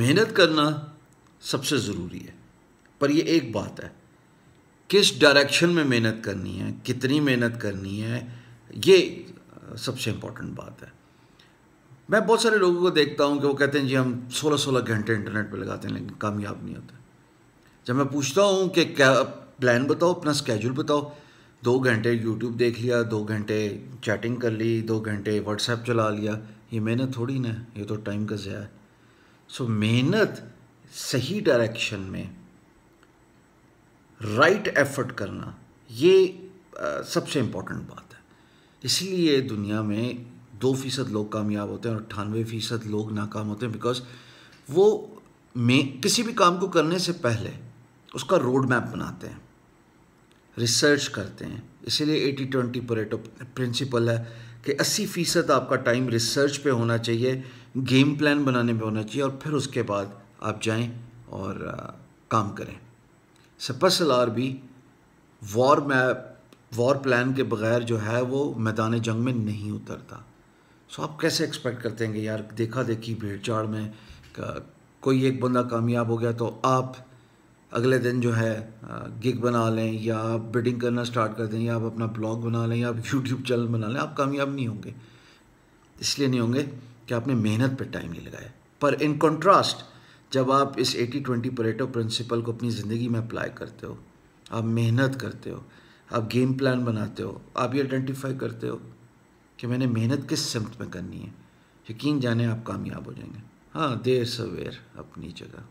मेहनत करना सबसे ज़रूरी है पर यह एक बात है किस डायरेक्शन में मेहनत करनी है कितनी मेहनत करनी है ये सबसे इम्पोर्टेंट बात है मैं बहुत सारे लोगों को देखता हूँ कि वो कहते हैं जी हम 16-16 घंटे इंटरनेट पर लगाते हैं लेकिन कामयाब नहीं होते जब मैं पूछता हूँ कि क्या प्लान बताओ अपना स्केड्यूल बताओ दो घंटे यूट्यूब देख लिया दो घंटे चैटिंग कर ली दो घंटे व्हाट्सएप चला लिया ये मेहनत थोड़ी ना ये तो टाइम का ज़्यादा है सो मेहनत सही डायरेक्शन में राइट right एफर्ट करना ये आ, सबसे इम्पोर्टेंट बात है इसलिए दुनिया में दो फीसद लोग कामयाब होते हैं और अट्ठानवे फीसद लोग नाकाम होते हैं बिकॉज वो में किसी भी काम को करने से पहले उसका रोड मैप बनाते हैं रिसर्च करते हैं इसीलिए एटी ट्वेंटी परेटो प्रिंसिपल है कि अस्सी फ़ीसद आपका टाइम रिसर्च पे होना चाहिए गेम प्लान बनाने में होना चाहिए और फिर उसके बाद आप जाएं और आ, काम करें सपसल आर भी वॉर मैप वॉर प्लान के बगैर जो है वो मैदान जंग में नहीं उतरता सो आप कैसे एक्सपेक्ट करते हैं कि यार देखा देखी भीड़ चाड़ में कोई एक बंदा कामयाब हो गया तो आप अगले दिन जो है गिग बना लें या आप बिडिंग करना स्टार्ट कर दें या आप अपना ब्लॉग बना लें या आप यूट्यूब चैनल बना लें आप कामयाब नहीं होंगे इसलिए नहीं होंगे कि आपने मेहनत पर टाइम नहीं लगाया पर इन कॉन्ट्रास्ट जब आप इस एटी ट्वेंटी परेटो प्रिंसिपल को अपनी ज़िंदगी में अप्लाई करते हो आप मेहनत करते हो आप गेम प्लान बनाते हो आप ये आइडेंटिफाई करते हो कि मैंने मेहनत किस सिमत में करनी है यकीन जाने आप कामयाब हो जाएंगे हाँ देर सवेर अपनी जगह